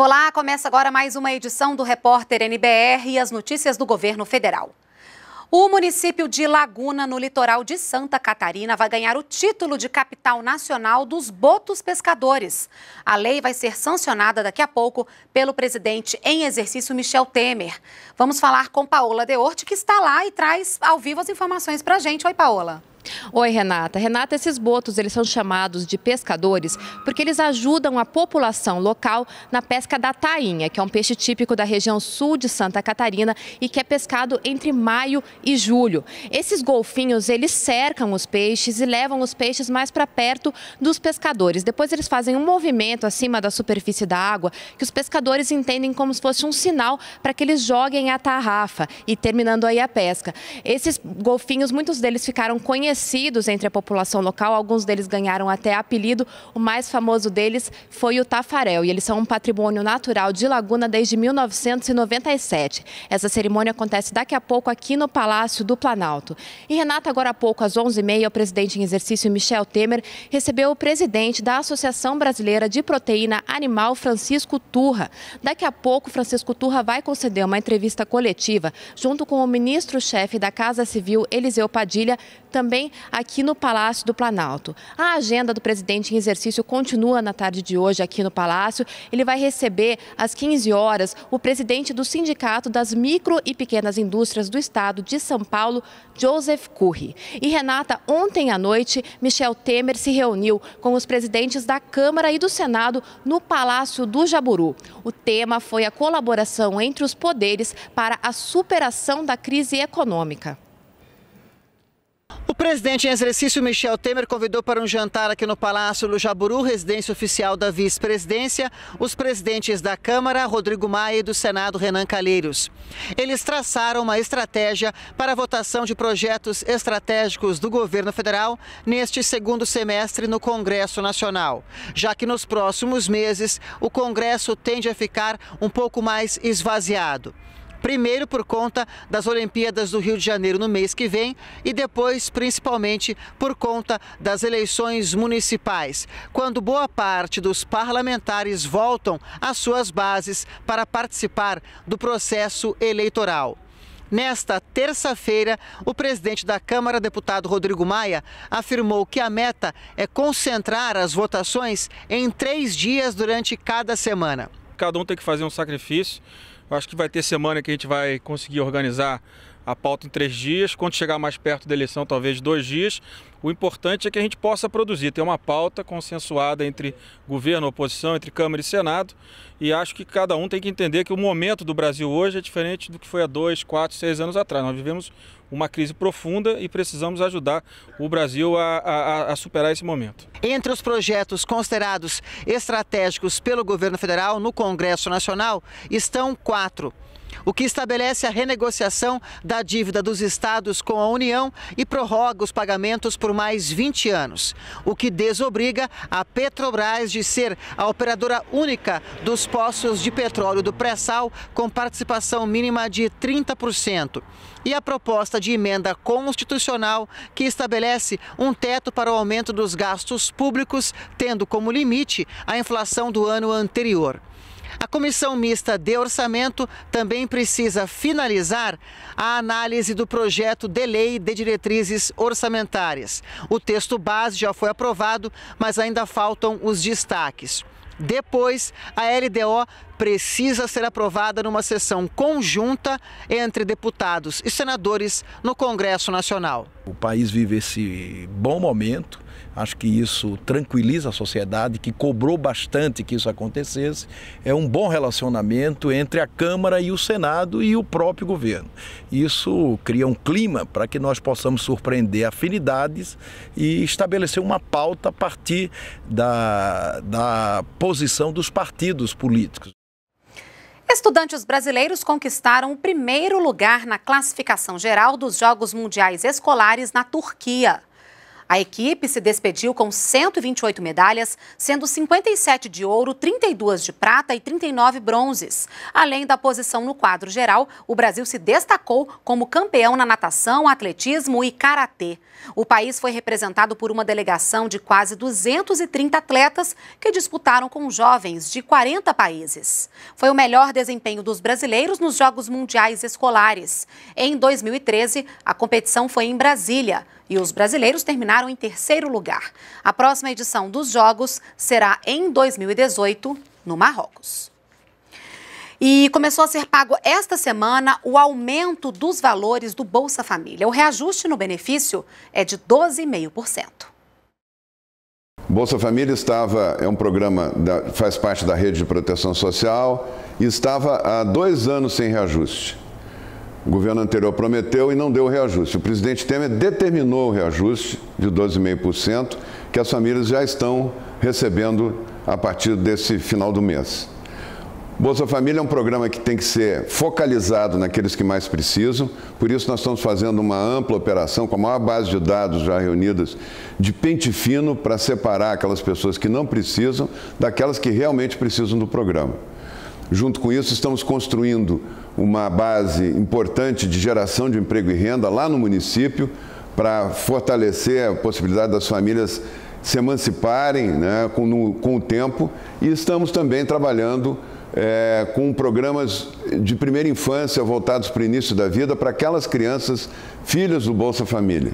Olá, começa agora mais uma edição do Repórter NBR e as notícias do governo federal. O município de Laguna, no litoral de Santa Catarina, vai ganhar o título de capital nacional dos botos pescadores. A lei vai ser sancionada daqui a pouco pelo presidente em exercício Michel Temer. Vamos falar com Paola Deorte, que está lá e traz ao vivo as informações para a gente. Oi, Paola. Oi, Renata. Renata, esses botos eles são chamados de pescadores porque eles ajudam a população local na pesca da tainha, que é um peixe típico da região sul de Santa Catarina e que é pescado entre maio e julho. Esses golfinhos, eles cercam os peixes e levam os peixes mais para perto dos pescadores. Depois eles fazem um movimento acima da superfície da água que os pescadores entendem como se fosse um sinal para que eles joguem a tarrafa e terminando aí a pesca. Esses golfinhos, muitos deles ficaram conhecidos conhecidos entre a população local, alguns deles ganharam até apelido. O mais famoso deles foi o Tafarel, e eles são um patrimônio natural de Laguna desde 1997. Essa cerimônia acontece daqui a pouco aqui no Palácio do Planalto. E Renata, agora há pouco, às 11h30, o presidente em exercício Michel Temer recebeu o presidente da Associação Brasileira de Proteína Animal, Francisco Turra. Daqui a pouco, Francisco Turra vai conceder uma entrevista coletiva junto com o ministro-chefe da Casa Civil, Eliseu Padilha, também aqui no Palácio do Planalto. A agenda do presidente em exercício continua na tarde de hoje aqui no Palácio. Ele vai receber às 15 horas o presidente do Sindicato das Micro e Pequenas Indústrias do Estado de São Paulo, Joseph Curry. E Renata, ontem à noite, Michel Temer se reuniu com os presidentes da Câmara e do Senado no Palácio do Jaburu. O tema foi a colaboração entre os poderes para a superação da crise econômica presidente em exercício Michel Temer convidou para um jantar aqui no Palácio do Jaburu, residência oficial da vice-presidência, os presidentes da Câmara, Rodrigo Maia, e do Senado, Renan Calheiros. Eles traçaram uma estratégia para a votação de projetos estratégicos do governo federal neste segundo semestre no Congresso Nacional, já que nos próximos meses o Congresso tende a ficar um pouco mais esvaziado. Primeiro por conta das Olimpíadas do Rio de Janeiro no mês que vem e depois, principalmente, por conta das eleições municipais, quando boa parte dos parlamentares voltam às suas bases para participar do processo eleitoral. Nesta terça-feira, o presidente da Câmara, deputado Rodrigo Maia, afirmou que a meta é concentrar as votações em três dias durante cada semana. Cada um tem que fazer um sacrifício eu acho que vai ter semana que a gente vai conseguir organizar a pauta em três dias, quando chegar mais perto da eleição, talvez dois dias. O importante é que a gente possa produzir, ter uma pauta consensuada entre governo, oposição, entre Câmara e Senado. E acho que cada um tem que entender que o momento do Brasil hoje é diferente do que foi há dois, quatro, seis anos atrás. Nós vivemos uma crise profunda e precisamos ajudar o Brasil a, a, a superar esse momento. Entre os projetos considerados estratégicos pelo governo federal no Congresso Nacional estão quatro o que estabelece a renegociação da dívida dos estados com a União e prorroga os pagamentos por mais 20 anos, o que desobriga a Petrobras de ser a operadora única dos poços de petróleo do pré-sal com participação mínima de 30%. E a proposta de emenda constitucional que estabelece um teto para o aumento dos gastos públicos, tendo como limite a inflação do ano anterior. A Comissão Mista de Orçamento também precisa finalizar a análise do projeto de lei de diretrizes orçamentárias. O texto base já foi aprovado, mas ainda faltam os destaques. Depois, a LDO precisa ser aprovada numa sessão conjunta entre deputados e senadores no Congresso Nacional. O país vive esse bom momento Acho que isso tranquiliza a sociedade, que cobrou bastante que isso acontecesse. É um bom relacionamento entre a Câmara e o Senado e o próprio governo. Isso cria um clima para que nós possamos surpreender afinidades e estabelecer uma pauta a partir da, da posição dos partidos políticos. Estudantes brasileiros conquistaram o primeiro lugar na classificação geral dos Jogos Mundiais Escolares na Turquia. A equipe se despediu com 128 medalhas, sendo 57 de ouro, 32 de prata e 39 bronzes. Além da posição no quadro geral, o Brasil se destacou como campeão na natação, atletismo e karatê. O país foi representado por uma delegação de quase 230 atletas que disputaram com jovens de 40 países. Foi o melhor desempenho dos brasileiros nos Jogos Mundiais Escolares. Em 2013, a competição foi em Brasília e os brasileiros terminaram ficaram em terceiro lugar. A próxima edição dos Jogos será em 2018, no Marrocos. E começou a ser pago esta semana o aumento dos valores do Bolsa Família. O reajuste no benefício é de 12,5%. Bolsa Família estava, é um programa, da, faz parte da rede de proteção social, e estava há dois anos sem reajuste. O governo anterior prometeu e não deu o reajuste. O presidente Temer determinou o reajuste de 12,5% que as famílias já estão recebendo a partir desse final do mês. Bolsa Família é um programa que tem que ser focalizado naqueles que mais precisam, por isso nós estamos fazendo uma ampla operação com a maior base de dados já reunidas de pente fino para separar aquelas pessoas que não precisam daquelas que realmente precisam do programa. Junto com isso, estamos construindo uma base importante de geração de emprego e renda lá no município para fortalecer a possibilidade das famílias se emanciparem né, com, no, com o tempo. E estamos também trabalhando é, com programas de primeira infância voltados para o início da vida para aquelas crianças filhas do Bolsa Família.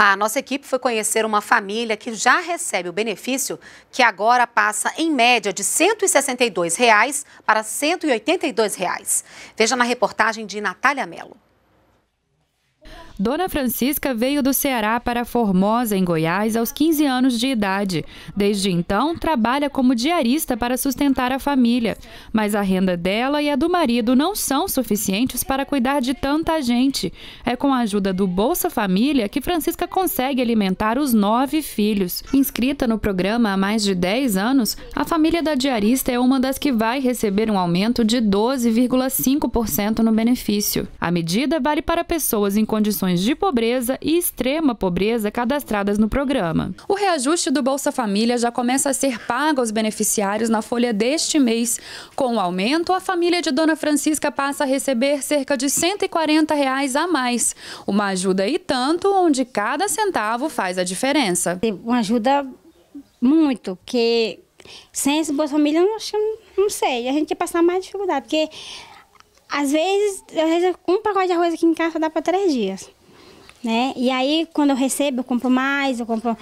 A nossa equipe foi conhecer uma família que já recebe o benefício, que agora passa em média de R$ 162 reais para R$ 182. Reais. Veja na reportagem de Natália Mello. Dona Francisca veio do Ceará para Formosa, em Goiás, aos 15 anos de idade. Desde então, trabalha como diarista para sustentar a família. Mas a renda dela e a do marido não são suficientes para cuidar de tanta gente. É com a ajuda do Bolsa Família que Francisca consegue alimentar os nove filhos. Inscrita no programa há mais de 10 anos, a família da diarista é uma das que vai receber um aumento de 12,5% no benefício. A medida vale para pessoas em condições situações de pobreza e extrema pobreza cadastradas no programa. O reajuste do Bolsa Família já começa a ser pago aos beneficiários na folha deste mês. Com o aumento, a família de Dona Francisca passa a receber cerca de R$ 140 reais a mais. Uma ajuda e tanto, onde cada centavo faz a diferença. Uma ajuda muito, porque sem esse Bolsa Família, não, não sei, a gente ia passar mais dificuldade, porque às vezes, às vezes um pacote de arroz aqui em casa dá para três dias né? E aí, quando eu recebo, eu compro mais, eu compro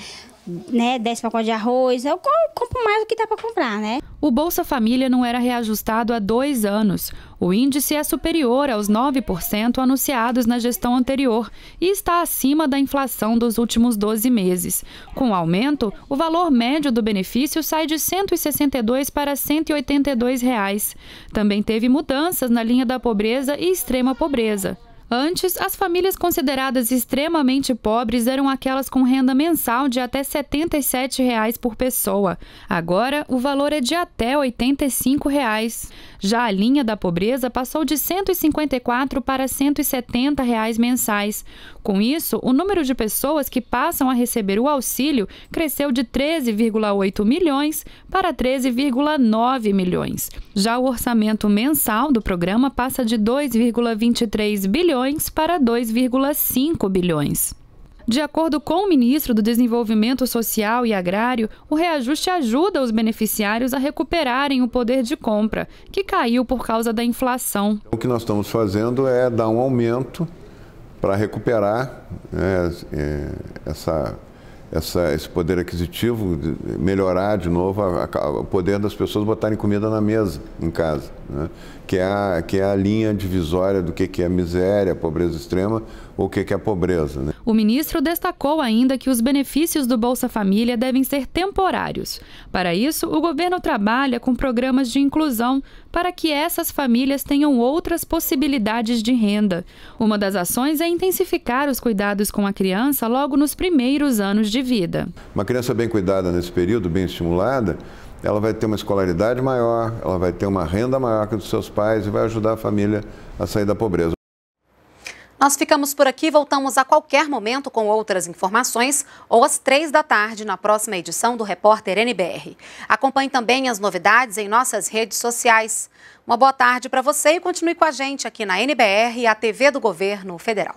né, 10 pacotes de arroz, eu compro mais do que dá para comprar, né? O Bolsa Família não era reajustado há dois anos. O índice é superior aos 9% anunciados na gestão anterior e está acima da inflação dos últimos 12 meses. Com o aumento, o valor médio do benefício sai de R$ 162 para R$ 182. Reais. Também teve mudanças na linha da pobreza e extrema pobreza. Antes, as famílias consideradas extremamente pobres eram aquelas com renda mensal de até R$ 77 reais por pessoa. Agora, o valor é de até R$ 85. Reais. Já a linha da pobreza passou de R$ 154 para R$ 170 reais mensais. Com isso, o número de pessoas que passam a receber o auxílio cresceu de 13,8 milhões para 13,9 milhões. Já o orçamento mensal do programa passa de 2,23 bilhões bilhões para 2,5 bilhões. De acordo com o ministro do Desenvolvimento Social e Agrário, o reajuste ajuda os beneficiários a recuperarem o poder de compra, que caiu por causa da inflação. O que nós estamos fazendo é dar um aumento para recuperar né, é, essa essa, esse poder aquisitivo, melhorar de novo a, a, o poder das pessoas botarem comida na mesa, em casa, né? que, é a, que é a linha divisória do que, que é miséria, pobreza extrema, o que é pobreza. Né? O ministro destacou ainda que os benefícios do Bolsa Família devem ser temporários. Para isso, o governo trabalha com programas de inclusão para que essas famílias tenham outras possibilidades de renda. Uma das ações é intensificar os cuidados com a criança logo nos primeiros anos de vida. Uma criança bem cuidada nesse período, bem estimulada, ela vai ter uma escolaridade maior, ela vai ter uma renda maior que a dos seus pais e vai ajudar a família a sair da pobreza. Nós ficamos por aqui, voltamos a qualquer momento com outras informações ou às três da tarde na próxima edição do Repórter NBR. Acompanhe também as novidades em nossas redes sociais. Uma boa tarde para você e continue com a gente aqui na NBR, a TV do Governo Federal.